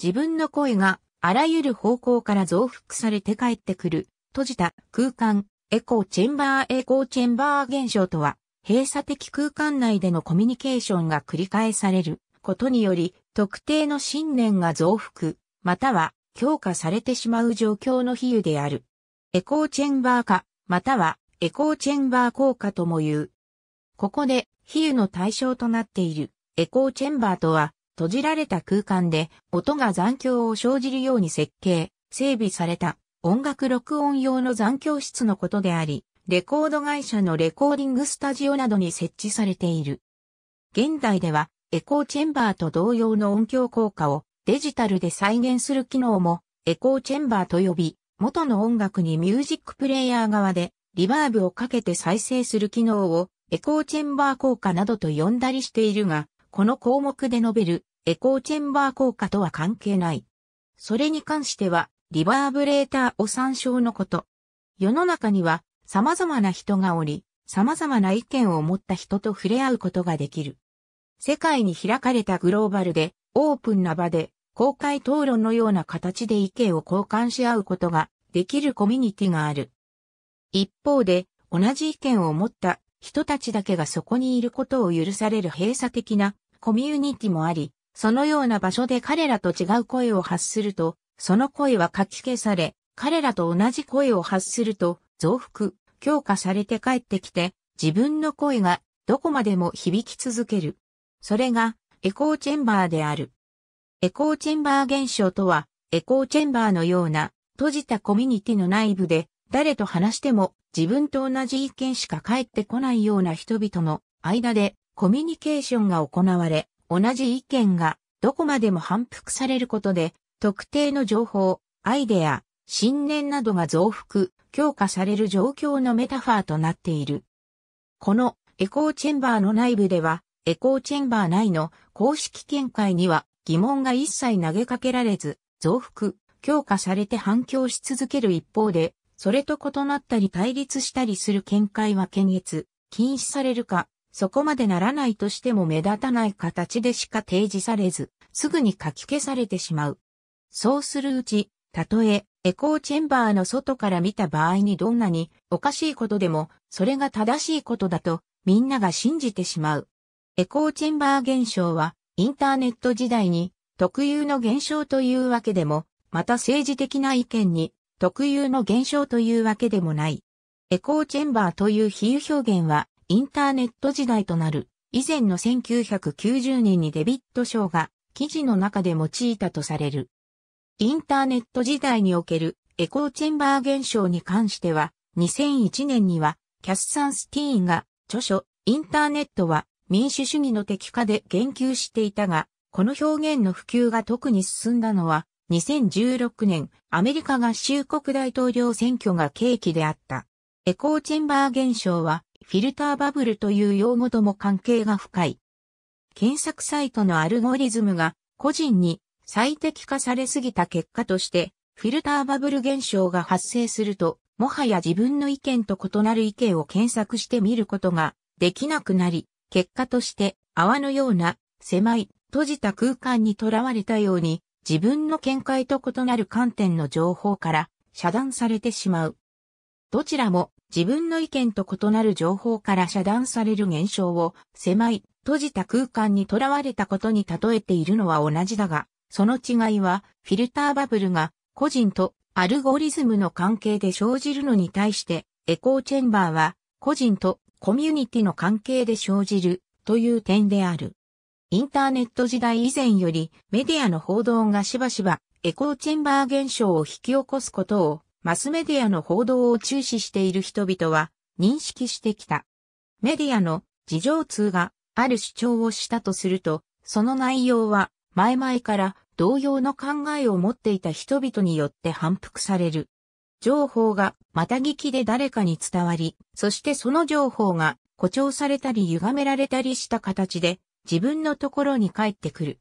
自分の声があらゆる方向から増幅されて帰ってくる、閉じた空間、エコーチェンバーエコーチェンバー現象とは、閉鎖的空間内でのコミュニケーションが繰り返されることにより、特定の信念が増幅、または強化されてしまう状況の比喩である。エコーチェンバー化、またはエコーチェンバー効果とも言う。ここで比喩の対象となっているエコーチェンバーとは、閉じられた空間で音が残響を生じるように設計、整備された音楽録音用の残響室のことであり、レコード会社のレコーディングスタジオなどに設置されている。現代ではエコーチェンバーと同様の音響効果をデジタルで再現する機能もエコーチェンバーと呼び、元の音楽にミュージックプレイヤー側でリバーブをかけて再生する機能をエコーチェンバー効果などと呼んだりしているが、この項目で述べるエコーチェンバー効果とは関係ない。それに関しては、リバーブレーターを参照のこと。世の中には様々な人がおり、様々な意見を持った人と触れ合うことができる。世界に開かれたグローバルで、オープンな場で、公開討論のような形で意見を交換し合うことができるコミュニティがある。一方で、同じ意見を持った人たちだけがそこにいることを許される閉鎖的なコミュニティもあり、そのような場所で彼らと違う声を発すると、その声は書き消され、彼らと同じ声を発すると、増幅、強化されて帰ってきて、自分の声がどこまでも響き続ける。それが、エコーチェンバーである。エコーチェンバー現象とは、エコーチェンバーのような、閉じたコミュニティの内部で、誰と話しても自分と同じ意見しか返ってこないような人々の間でコミュニケーションが行われ、同じ意見がどこまでも反復されることで、特定の情報、アイデア、信念などが増幅、強化される状況のメタファーとなっている。このエコーチェンバーの内部では、エコーチェンバー内の公式見解には疑問が一切投げかけられず、増幅、強化されて反響し続ける一方で、それと異なったり対立したりする見解は検閲、禁止されるか、そこまでならないとしても目立たない形でしか提示されず、すぐに書き消されてしまう。そうするうち、たとえ、エコーチェンバーの外から見た場合にどんなにおかしいことでも、それが正しいことだと、みんなが信じてしまう。エコーチェンバー現象は、インターネット時代に特有の現象というわけでも、また政治的な意見に特有の現象というわけでもない。エコーチェンバーという比喩表現は、インターネット時代となる、以前の1990年にデビット賞が記事の中で用いたとされる。インターネット時代におけるエコーチェンバー現象に関しては、2001年にはキャスサン・スティーンが著書インターネットは民主主義の敵化で言及していたが、この表現の普及が特に進んだのは2016年アメリカ合衆国大統領選挙が契機であった。エコーチェンバー現象はフィルターバブルという用語とも関係が深い。検索サイトのアルゴリズムが個人に最適化されすぎた結果として、フィルターバブル現象が発生すると、もはや自分の意見と異なる意見を検索してみることができなくなり、結果として泡のような狭い閉じた空間にとらわれたように自分の見解と異なる観点の情報から遮断されてしまう。どちらも自分の意見と異なる情報から遮断される現象を狭い閉じた空間にとらわれたことに例えているのは同じだが、その違いはフィルターバブルが個人とアルゴリズムの関係で生じるのに対してエコーチェンバーは個人とコミュニティの関係で生じるという点である。インターネット時代以前よりメディアの報道がしばしばエコーチェンバー現象を引き起こすことをマスメディアの報道を注視している人々は認識してきた。メディアの事情通がある主張をしたとすると、その内容は前々から同様の考えを持っていた人々によって反復される。情報がまた聞きで誰かに伝わり、そしてその情報が誇張されたり歪められたりした形で自分のところに帰ってくる。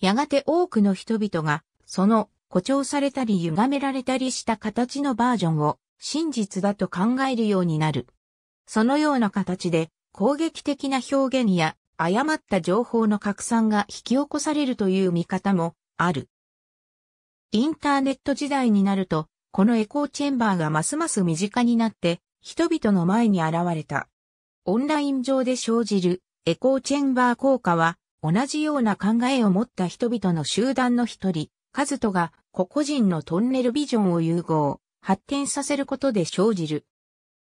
やがて多くの人々がその誇張されたり歪められたりした形のバージョンを真実だと考えるようになる。そのような形で攻撃的な表現や誤った情報の拡散が引き起こされるという見方もある。インターネット時代になると、このエコーチェンバーがますます身近になって、人々の前に現れた。オンライン上で生じるエコーチェンバー効果は、同じような考えを持った人々の集団の一人、カズトが個々人のトンネルビジョンを融合、発展させることで生じる。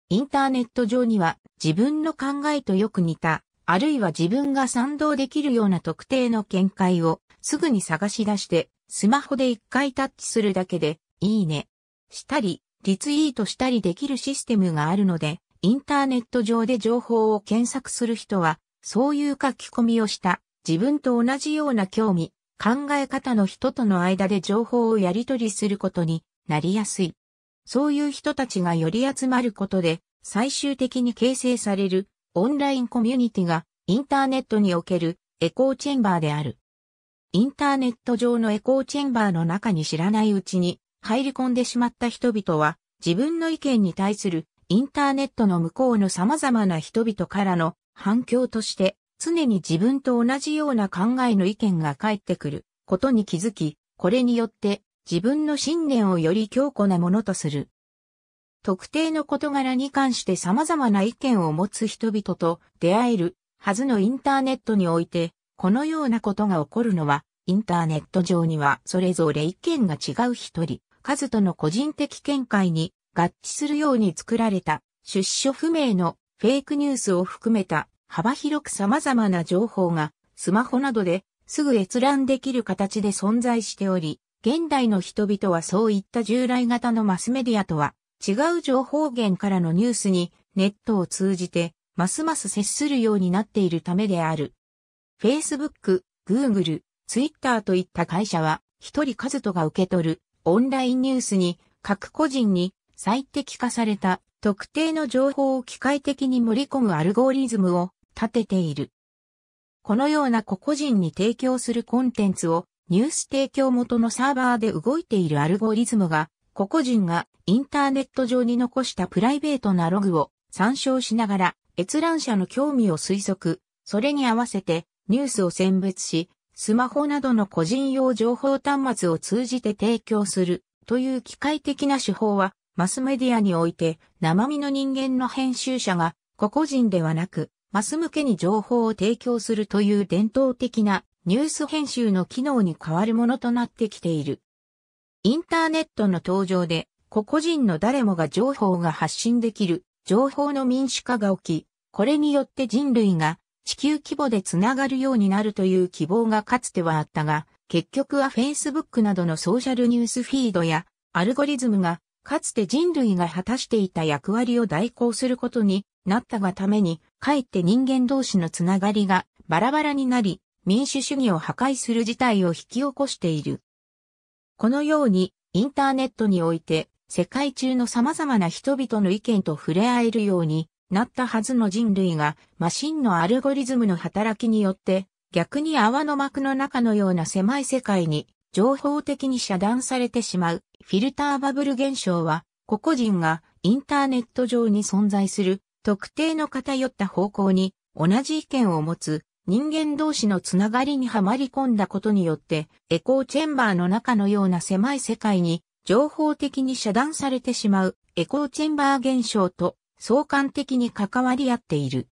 インターネット上には自分の考えとよく似た、あるいは自分が賛同できるような特定の見解をすぐに探し出して、スマホで一回タッチするだけで、いいね、したり、リツイートしたりできるシステムがあるので、インターネット上で情報を検索する人は、そういう書き込みをした、自分と同じような興味、考え方の人との間で情報をやり取りすることになりやすい。そういう人たちがより集まることで、最終的に形成されるオンラインコミュニティがインターネットにおけるエコーチェンバーである。インターネット上のエコーチェンバーの中に知らないうちに入り込んでしまった人々は自分の意見に対するインターネットの向こうの様々な人々からの反響として常に自分と同じような考えの意見が返ってくることに気づき、これによって自分の信念をより強固なものとする。特定の事柄に関して様々な意見を持つ人々と出会えるはずのインターネットにおいて、このようなことが起こるのは、インターネット上にはそれぞれ意見が違う一人、数との個人的見解に合致するように作られた、出所不明のフェイクニュースを含めた幅広く様々な情報がスマホなどですぐ閲覧できる形で存在しており、現代の人々はそういった従来型のマスメディアとは違う情報源からのニュースにネットを通じてますます接するようになっているためである。Facebook、Google、Twitter といった会社は一人数とが受け取るオンラインニュースに各個人に最適化された特定の情報を機械的に盛り込むアルゴリズムを立てている。このような個々人に提供するコンテンツをニュース提供元のサーバーで動いているアルゴリズムが、個々人がインターネット上に残したプライベートなログを参照しながら閲覧者の興味を推測、それに合わせてニュースを選別し、スマホなどの個人用情報端末を通じて提供するという機械的な手法はマスメディアにおいて生身の人間の編集者が個々人ではなくマス向けに情報を提供するという伝統的なニュース編集の機能に変わるものとなってきている。インターネットの登場で、個々人の誰もが情報が発信できる情報の民主化が起き、これによって人類が地球規模でつながるようになるという希望がかつてはあったが、結局は Facebook などのソーシャルニュースフィードやアルゴリズムがかつて人類が果たしていた役割を代行することになったがために、かえって人間同士のつながりがバラバラになり、民主主義を破壊する事態を引き起こしている。このように、インターネットにおいて、世界中の様々な人々の意見と触れ合えるようになったはずの人類が、マシンのアルゴリズムの働きによって、逆に泡の膜の中のような狭い世界に、情報的に遮断されてしまう、フィルターバブル現象は、個々人がインターネット上に存在する特定の偏った方向に同じ意見を持つ人間同士のつながりにはまり込んだことによって、エコーチェンバーの中のような狭い世界に情報的に遮断されてしまうエコーチェンバー現象と相関的に関わり合っている。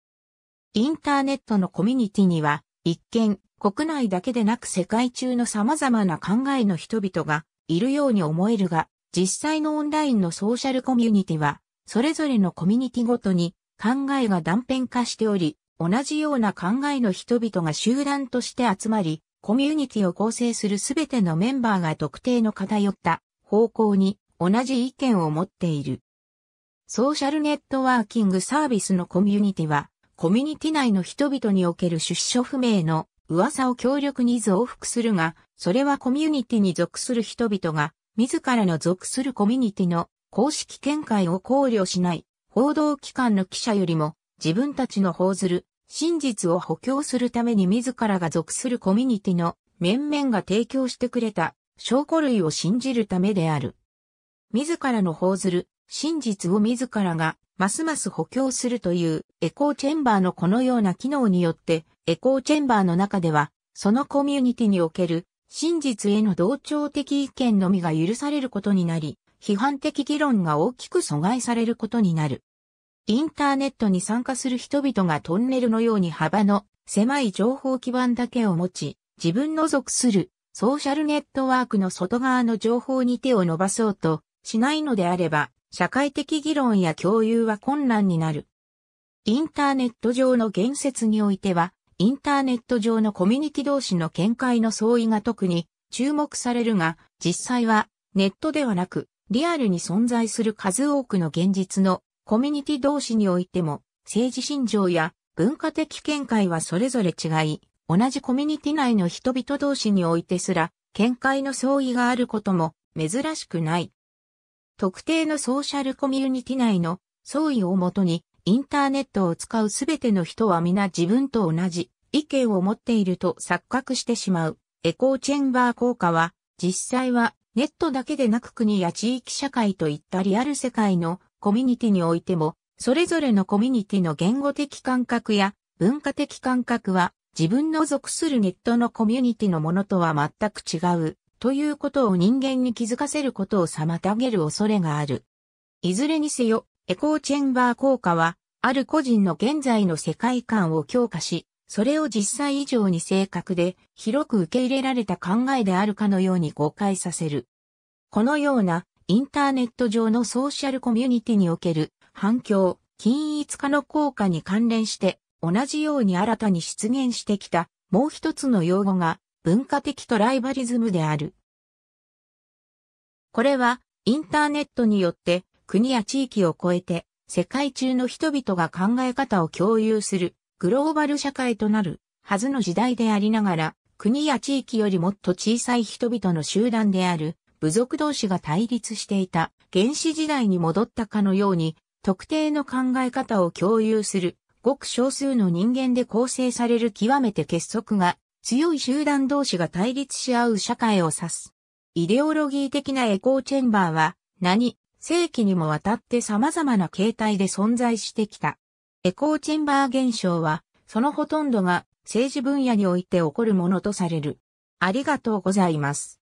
インターネットのコミュニティには、一見、国内だけでなく世界中の様々な考えの人々がいるように思えるが、実際のオンラインのソーシャルコミュニティは、それぞれのコミュニティごとに考えが断片化しており、同じような考えの人々が集団として集まり、コミュニティを構成するすべてのメンバーが特定の偏った方向に同じ意見を持っている。ソーシャルネットワーキングサービスのコミュニティは、コミュニティ内の人々における出所不明の噂を強力に増幅するが、それはコミュニティに属する人々が、自らの属するコミュニティの公式見解を考慮しない報道機関の記者よりも自分たちの報ずる真実を補強するために自らが属するコミュニティの面々が提供してくれた証拠類を信じるためである。自らの報ずる真実を自らがますます補強するというエコーチェンバーのこのような機能によってエコーチェンバーの中ではそのコミュニティにおける真実への同調的意見のみが許されることになり批判的議論が大きく阻害されることになる。インターネットに参加する人々がトンネルのように幅の狭い情報基盤だけを持ち、自分の属するソーシャルネットワークの外側の情報に手を伸ばそうとしないのであれば、社会的議論や共有は困難になる。インターネット上の言説においては、インターネット上のコミュニティ同士の見解の相違が特に注目されるが、実際はネットではなくリアルに存在する数多くの現実のコミュニティ同士においても、政治信条や文化的見解はそれぞれ違い、同じコミュニティ内の人々同士においてすら、見解の相違があることも珍しくない。特定のソーシャルコミュニティ内の相違をもとに、インターネットを使うすべての人は皆自分と同じ意見を持っていると錯覚してしまう。エコーチェンバー効果は実際はネットだけでなく国や地域社会といったリアル世界のコミュニティにおいても、それぞれのコミュニティの言語的感覚や文化的感覚は自分の属するネットのコミュニティのものとは全く違うということを人間に気づかせることを妨げる恐れがある。いずれにせよ、エコーチェンバー効果は、ある個人の現在の世界観を強化し、それを実際以上に正確で広く受け入れられた考えであるかのように誤解させる。このようなインターネット上のソーシャルコミュニティにおける反響、均一化の効果に関連して同じように新たに出現してきたもう一つの用語が文化的トライバリズムである。これはインターネットによって国や地域を超えて世界中の人々が考え方を共有するグローバル社会となるはずの時代でありながら、国や地域よりもっと小さい人々の集団である部族同士が対立していた原始時代に戻ったかのように、特定の考え方を共有するごく少数の人間で構成される極めて結束が強い集団同士が対立し合う社会を指す。イデオロギー的なエコーチェンバーは何世紀にもわたって様々な形態で存在してきた。エコーチェンバー現象は、そのほとんどが政治分野において起こるものとされる。ありがとうございます。